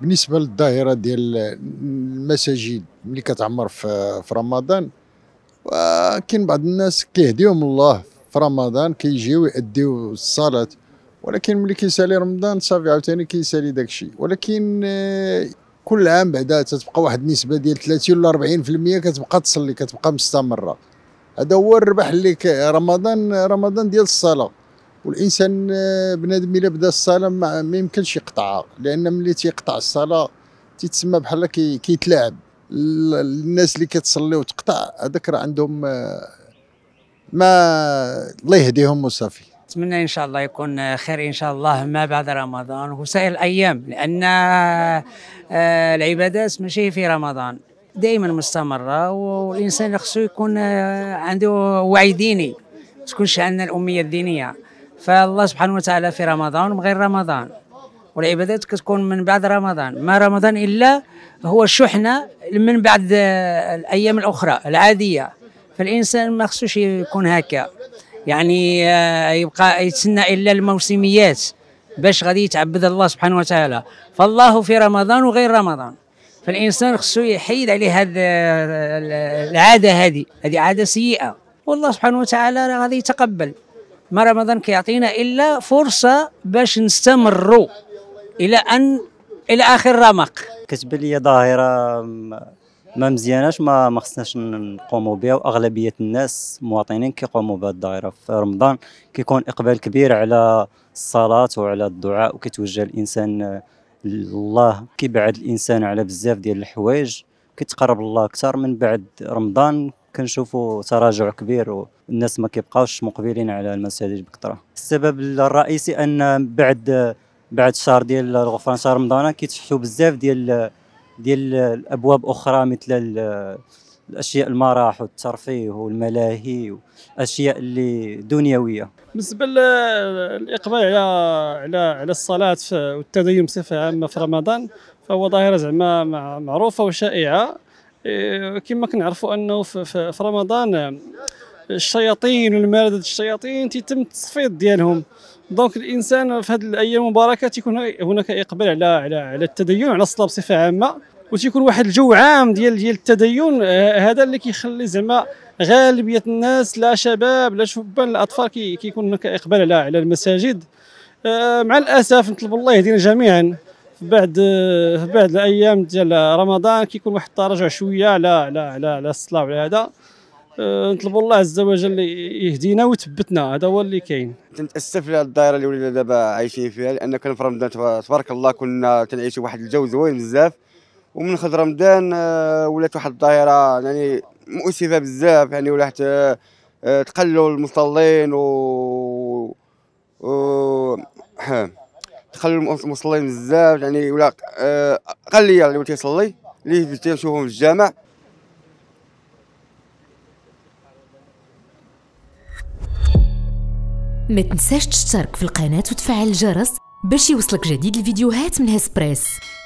بالنسبه للظاهره ديال المساجد ملي كتعمر في, رمضان كاين بعض الناس كيهديهم الله في رمضان كيجيو يأديو الصلاه ولكن ملي كيسالي رمضان صافي عاوتاني كيسالي داكشي ولكن آه، كل عام بعدا تتبقى واحد النسبه ديال 30 ولا 40% كتبقى تصلي كتبقى مستمره هذا هو الربح اللي رمضان رمضان ديال الصلاه والانسان آه، بنادم الا بدا الصلاه ما, يمكنش يقطعها لان ملي تيقطع الصلاه تيتسمى بحال كيتلاعب الناس اللي كتصلي وتقطع هذاك راه عندهم آه، ما الله يهديهم وصافي نتمنى ان شاء الله يكون آه، خير ان شاء الله ما بعد رمضان وسائر الايام لان العبادات ماشي في رمضان دائما مستمره والانسان خصو يكون عنده وعي ديني ما تكونش عندنا الاميه الدينيه فالله سبحانه وتعالى في رمضان ومن غير رمضان والعبادات كتكون من بعد رمضان ما رمضان الا هو شحنه من بعد الايام الاخرى العاديه فالانسان ما خصوش يكون هكا يعني آه، يبقى يتسنى الا الموسميات باش غادي يتعبد الله سبحانه وتعالى فالله في رمضان وغير رمضان فالانسان خصو يحيد عليه هذا آه، العاده هذه هذه عاده سيئه والله سبحانه وتعالى غادي يتقبل ما رمضان كيعطينا الا فرصه باش نستمروا الى ان الى اخر رمق كتبان لي ظاهره ما مزياناش ما ما خصناش نقوموا بها واغلبيه الناس المواطنين كيقوموا بهذه الظاهره في رمضان كيكون اقبال كبير على الصلاه وعلى الدعاء وكيتوجه الانسان لله كيبعد الانسان على بزاف ديال الحوايج كيتقرب الله اكثر من بعد رمضان كنشوفوا تراجع كبير والناس ما كيبقاوش مقبلين على المساجد بكثره السبب الرئيسي ان بعد بعد شهر ديال الغفران شهر رمضان كيتفتحوا بزاف ديال ديال الابواب اخرى مثل الاشياء المراح والترفيه والملاهي والاشياء اللي دنيويه بالنسبه للاقبال على على على الصلاه والتدين بصفه عامه في رمضان فهو ظاهره زعما معروفه وشائعه إيه، كما كنعرفوا انه في رمضان الشياطين والمارده الشياطين تيتم التصفيد ديالهم دونك الانسان في هذه الايام المباركه تيكون هناك اقبال على على على التدين على الصلاه بصفه عامه وتيكون واحد الجو عام ديال ديال التدين آه، هذا اللي كيخلي زعما غالبيه الناس لا شباب لا شبان لا اطفال كيكون كي هناك اقبال على على المساجد آه، مع الاسف نطلب الله يهدينا جميعا بعد بعد الايام ديال رمضان كيكون واحد التراجع شويه على على على الصلاه وعلى هذا أه، نطلبوا الله عز وجل يهدينا ويثبتنا هذا هو اللي كاين تنتاسف على الدائره اللي ولينا دابا عايشين فيها لان كان في رمضان تبارك الله كنا تنعيشوا واحد الجو زوين بزاف ومن خد رمضان أه، ولات واحد الظاهره يعني مؤسفه بزاف يعني ولات أه، تقلوا المصلين و, و... تخلوا المصلين بزاف يعني ولا اقليه اللي تيصلي اللي تنشوفهم في الجامع ما تنساش تشترك في القناه وتفعل الجرس باش يوصلك جديد الفيديوهات من هسبريس